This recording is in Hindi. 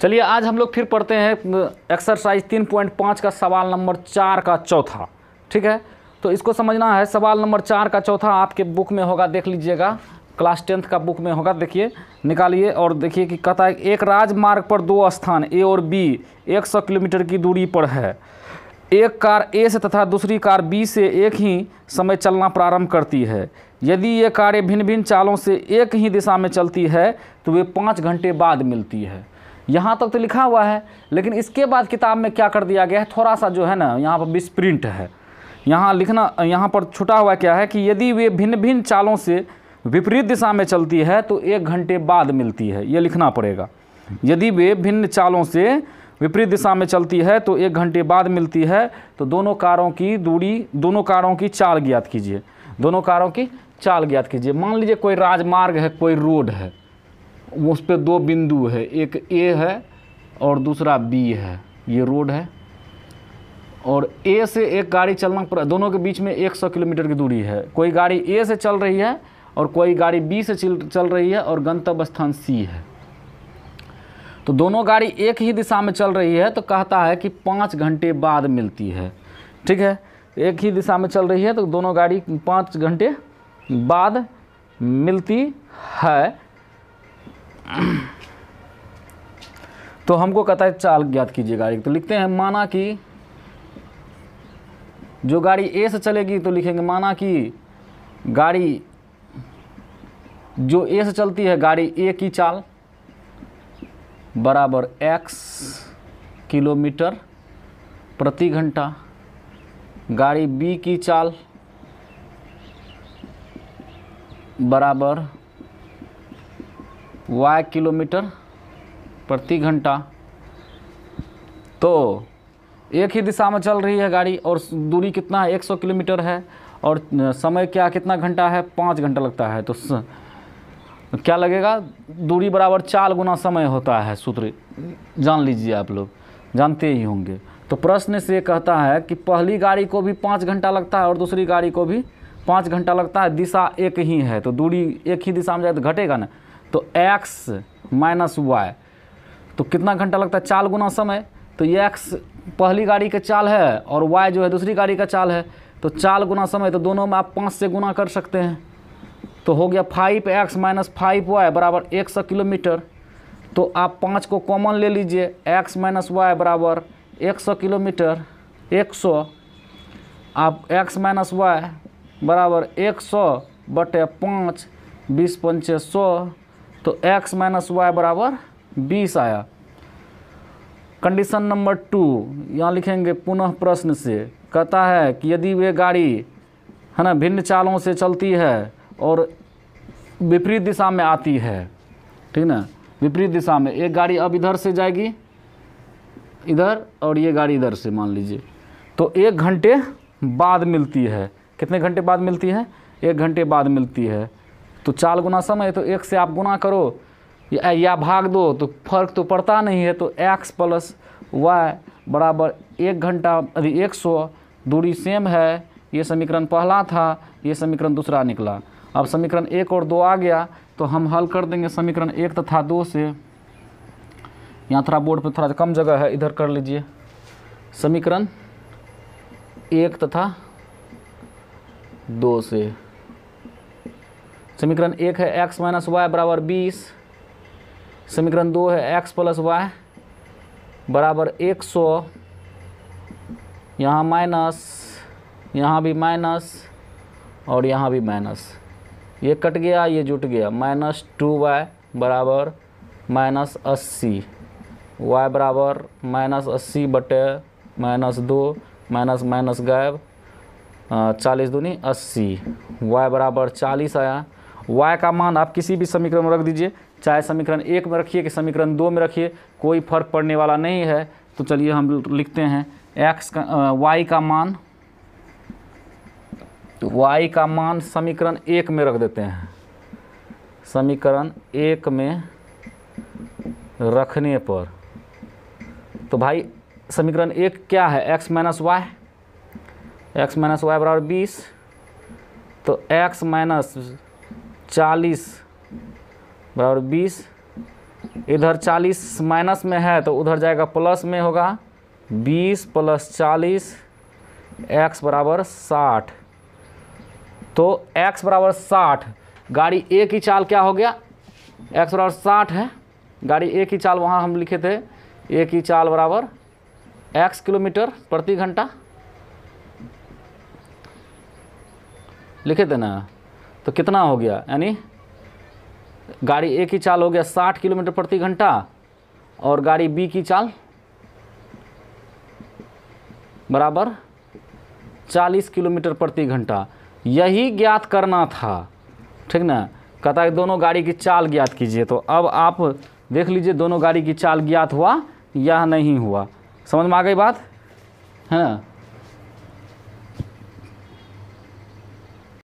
चलिए आज हम लोग फिर पढ़ते हैं एक्सरसाइज तीन पॉइंट पाँच का सवाल नंबर चार का चौथा ठीक है तो इसको समझना है सवाल नंबर चार का चौथा आपके बुक में होगा देख लीजिएगा क्लास टेंथ का बुक में होगा देखिए निकालिए और देखिए कि कहता है एक राजमार्ग पर दो स्थान ए और बी एक सौ किलोमीटर की दूरी पर है एक कार ए से तथा दूसरी कार बी से एक ही समय चलना प्रारंभ करती है यदि ये कारें भिन्न भिन्न चालों से एक ही दिशा में चलती है तो वे पाँच घंटे बाद मिलती है यहाँ तक तो लिखा हुआ है लेकिन इसके बाद किताब में क्या कर दिया गया है थोड़ा सा जो है ना यहाँ पर मिसप्रिंट है यहाँ लिखना यहाँ पर छुटा हुआ क्या है कि यदि वे भिन्न भिन्न चालों से विपरीत दिशा में चलती है तो एक घंटे बाद मिलती है ये लिखना पड़ेगा यदि वे भिन्न चालों से विपरीत दिशा में चलती है तो एक घंटे बाद मिलती है तो दोनों कारों की दूरी दोनों कारों की चाल ज्ञात कीजिए दोनों कारों की चाल ज्ञात कीजिए मान लीजिए कोई राजमार्ग है कोई रोड है उस पर दो बिंदु है एक ए है और दूसरा बी है ये रोड है और ए से एक गाड़ी चलना पड़ा दोनों के बीच में 100 किलोमीटर की दूरी है कोई गाड़ी ए से चल रही है और कोई गाड़ी बी से चल रही है और गंतव्य स्थान सी है तो दोनों गाड़ी एक ही दिशा में चल रही है तो कहता है कि पाँच घंटे बाद मिलती है ठीक है एक ही दिशा में चल रही है तो दोनों गाड़ी पाँच घंटे बाद मिलती है तो हमको कता है चाल ज्ञात कीजिए गाड़ी तो लिखते हैं माना कि जो गाड़ी ए से चलेगी तो लिखेंगे माना कि गाड़ी जो ए से चलती है गाड़ी ए की चाल बराबर एक्स किलोमीटर प्रति घंटा गाड़ी बी की चाल बराबर वाई किलोमीटर प्रति घंटा तो एक ही दिशा में चल रही है गाड़ी और दूरी कितना है 100 किलोमीटर है और समय क्या कितना घंटा है पाँच घंटा लगता है तो क्या लगेगा दूरी बराबर चार गुना समय होता है सूत्र जान लीजिए आप लोग जानते ही होंगे तो प्रश्न से कहता है कि पहली गाड़ी को भी पाँच घंटा लगता है और दूसरी गाड़ी को भी पाँच घंटा लगता है दिशा एक ही है तो दूरी एक ही दिशा में जाए तो घटेगा ना तो एक्स माइनस वाई तो कितना घंटा लगता है चाल गुना समय तो ये एक्स पहली गाड़ी का चाल है और वाई जो है दूसरी गाड़ी का चाल है तो चाल गुना समय तो दोनों में आप पाँच से गुना कर सकते हैं तो हो गया five X minus five Y बराबर एक सौ किलोमीटर तो आप पाँच को कॉमन ले लीजिए एक्स माइनस वाई बराबर एक सौ किलोमीटर एक सौ आप एक्स माइनस वाई बराबर एक सौ बटे पाँच बीस पंचे सौ तो x माइनस वाई बराबर बीस आया कंडीशन नंबर टू यहाँ लिखेंगे पुनः प्रश्न से कहता है कि यदि वे गाड़ी है ना भिन्न चालों से चलती है और विपरीत दिशा में आती है ठीक ना विपरीत दिशा में एक गाड़ी अब इधर से जाएगी इधर और ये गाड़ी इधर से मान लीजिए तो एक घंटे बाद मिलती है कितने घंटे बाद मिलती है एक घंटे बाद मिलती है तो चार गुना समय तो एक से आप गुना करो या, या भाग दो तो फर्क तो पड़ता नहीं है तो एक्स प्लस वाई बराबर एक घंटा अभी एक सौ दूरी सेम है ये समीकरण पहला था ये समीकरण दूसरा निकला अब समीकरण एक और दो आ गया तो हम हल कर देंगे समीकरण एक तथा दो से यहाँ थोड़ा बोर्ड पर थोड़ा कम जगह है इधर कर लीजिए समीकरण एक तथा दो से समीकरण एक है एक्स माइनस वाई बराबर बीस समीकरण दो है एक्स प्लस वाई बराबर एक सौ यहाँ माइनस यहाँ भी माइनस और यहाँ भी माइनस ये कट गया ये जुट गया माइनस टू वाई बराबर माइनस अस्सी वाई बराबर माइनस अस्सी बटे माइनस दो माइनस माइनस गायब चालीस दूनी अस्सी वाई बराबर चालीस आया y का मान आप किसी भी समीकरण में रख दीजिए चाहे समीकरण एक में रखिए कि समीकरण दो में रखिए कोई फर्क पड़ने वाला नहीं है तो चलिए हम लिखते हैं एक्स का वाई का मान वाई का मान समीकरण एक में रख देते हैं समीकरण एक में रखने पर तो भाई समीकरण एक क्या है X minus Y X minus Y बराबर बीस तो एक्स माइनस चालीस बराबर बीस इधर चालीस माइनस में है तो उधर जाएगा प्लस में होगा बीस प्लस चालीस एक्स बराबर साठ तो एक्स बराबर साठ गाड़ी ए की चाल क्या हो गया एक्स बराबर साठ है गाड़ी ए की चाल वहाँ हम लिखे थे ए की चाल बराबर एक्स किलोमीटर प्रति घंटा लिखे थे ना तो कितना हो गया यानी गाड़ी ए की चाल हो गया साठ किलोमीटर प्रति घंटा और गाड़ी बी की चाल बराबर चालीस किलोमीटर प्रति घंटा यही ज्ञात करना था ठीक ना कहता है दोनों गाड़ी की चाल ज्ञात कीजिए तो अब आप देख लीजिए दोनों गाड़ी की चाल ज्ञात हुआ या नहीं हुआ समझ में आ गई बात है ना